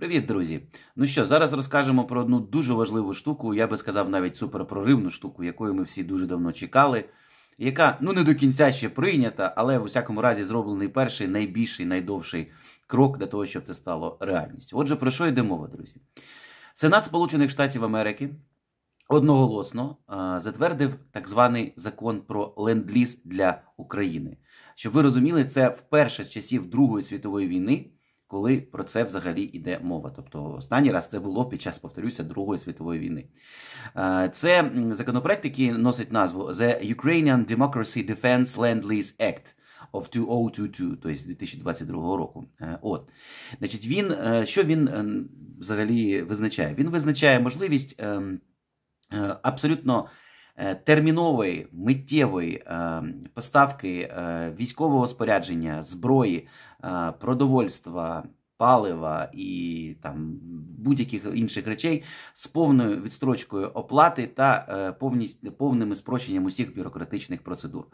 Привіт, друзі! Ну що, зараз розкажемо про одну дуже важливу штуку, я би сказав, навіть суперпроривну штуку, якою ми всі дуже давно чекали, яка ну не до кінця ще прийнята, але в усякому разі зроблений перший найбільший, найдовший крок для того, щоб це стало реальністю. Отже, про що йде мова, друзі? Сенат Сполучених Штатів Америки одноголосно а, затвердив так званий закон про ленд-ліз для України. Щоб ви розуміли, це вперше з часів Другої світової війни коли про це взагалі йде мова. Тобто останній раз це було під час, повторюся, Другої світової війни. Е, це законопроект, який носить назву The Ukrainian Democracy Defense Land Lease Act of 2022, тобто 2022 року. Е, от, значить, він е, що він взагалі визначає? Він визначає можливість ем, абсолютно. Е, термінової миттєвої е, поставки е, військового спорядження, зброї, продовольства. Палива і там будь-яких інших речей з повною відстрочкою оплати та повністю повними спрощенням усіх бюрократичних процедур.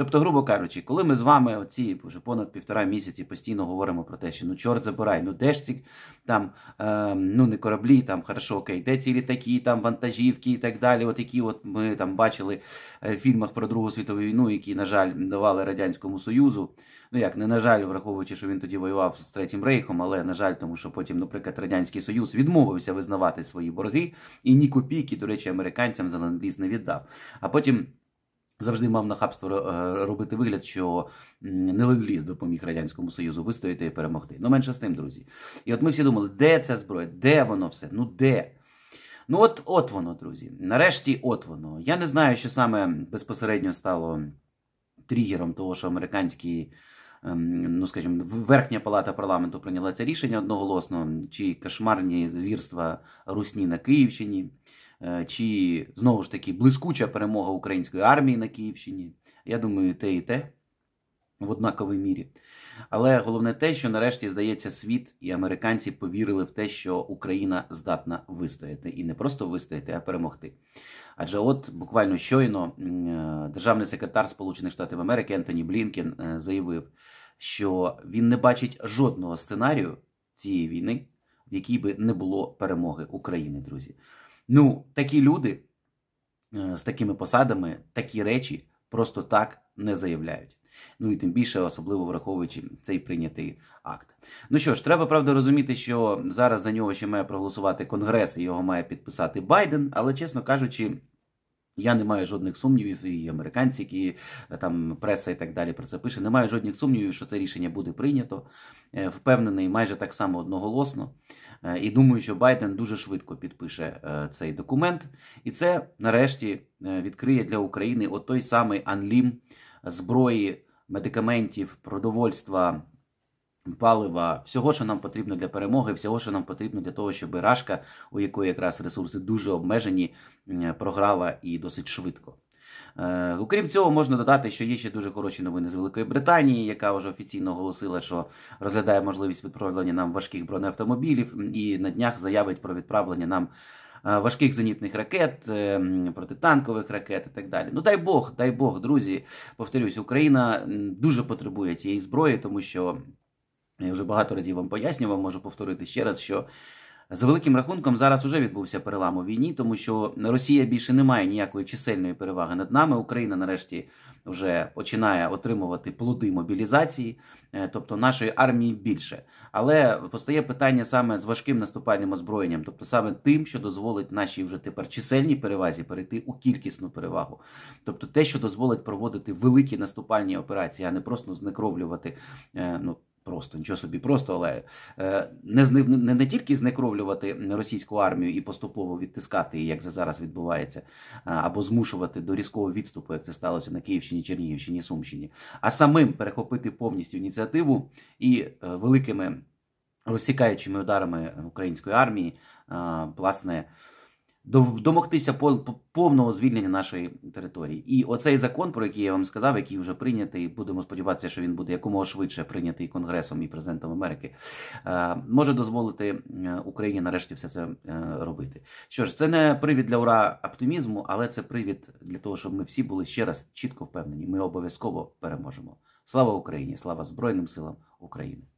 Тобто, грубо кажучи, коли ми з вами оці вже понад півтора місяці постійно говоримо про те, що ну чорт забирай, ну де ж ці там е, ну не кораблі, там хорошо, окей, де ці літаки, там вантажівки і так далі. От які от ми там бачили е, в фільмах про Другу світову війну, які, на жаль, давали Радянському Союзу. Ну як не на жаль, враховуючи, що він тоді воював з третім рейхом, але на жаль, тому що потім, наприклад, радянський союз відмовився визнавати свої борги, і ні копійки, до речі, американцям за ленд не віддав. А потім. Завжди мав нахабство е, робити вигляд, що не нелегліз допоміг радянському союзу вистояти і перемогти. Ну менше з тим, друзі. І от ми всі думали, де ця зброя, де воно все? Ну де? Ну, от от воно, друзі. Нарешті, от воно. Я не знаю, що саме безпосередньо стало тригером того, що американські Ем, ну скажімо, верхня палата парламенту прийняла це рішення одноголосно, чи кошмарні звірства Русні на Київщині, е, чи знову ж таки блискуча перемога української армії на Київщині. Я думаю, те і те в однаковій мірі. Але головне те, що нарешті здається, світ і американці повірили в те, що Україна здатна вистояти і не просто вистояти, а перемогти. Адже, от буквально щойно е, державний секретар Сполучених Штатів Америки Ентоні Блінкен е, заявив що він не бачить жодного сценарію цієї війни, в якій би не було перемоги України, друзі. Ну, такі люди е, з такими посадами такі речі просто так не заявляють. Ну і тим більше, особливо враховуючи цей прийнятий акт. Ну що ж, треба правда розуміти, що зараз за нього ще має проголосувати Конгрес і його має підписати Байден, але чесно кажучи. Я не маю жодних сумнівів, і американці, які е, там преса і так далі про це пише. Не маю жодних сумнівів, що це рішення буде прийнято. Е, впевнений, майже так само одноголосно. Е, і думаю, що Байден дуже швидко підпише цей документ. І це нарешті відкриє для України отой самий анлім зброї, медикаментів, продовольства палива, всього, що нам потрібно для перемоги, всього, що нам потрібно для того, щоб Рашка, у якої якраз ресурси дуже обмежені, програла і досить швидко. Е, окрім цього, можна додати, що є ще дуже хороші новини з Великої Британії, яка вже офіційно оголосила, що розглядає можливість відправлення нам важких бронеавтомобілів, і на днях заявить про відправлення нам е, важких зенітних ракет, е, протитанкових ракет і так далі. Ну дай Бог, дай Бог, друзі. Повторюсь, Україна дуже потребує цієї зброї, тому що. Я вже багато разів вам пояснював, можу повторити ще раз, що за великим рахунком зараз уже відбувся перелам у війні, тому що Росія більше не має ніякої чисельної переваги над нами. Україна нарешті вже починає отримувати плоди мобілізації, е, тобто нашої армії більше. Але постає питання саме з важким наступальним озброєнням, тобто саме тим, що дозволить нашій вже тепер чисельній перевазі перейти у кількісну перевагу, тобто те, що дозволить проводити великі наступальні операції, а не просто знекровлювати е, ну, Просто нічого собі, просто але е, не не, не тільки знекровлювати російську армію і поступово відтискати її, як це зараз відбувається, або змушувати до різкого відступу, як це сталося на Київщині, Чернігівщині, Сумщині, а самим перехопити повністю ініціативу і е, великими розсікаючими ударами української армії, власне домогтися повного звільнення нашої території. І оцей закон, про який я вам сказав, який вже прийнятий, будемо сподіватися, що він буде якомога швидше прийнятий Конгресом і президентом Америки, е, може дозволити е, Україні нарешті все це е, робити. Що ж, це не привід для ура оптимізму, але це привід для того, щоб ми всі були ще раз чітко впевнені. Ми обов'язково переможемо. Слава Україні! Слава Збройним силам України!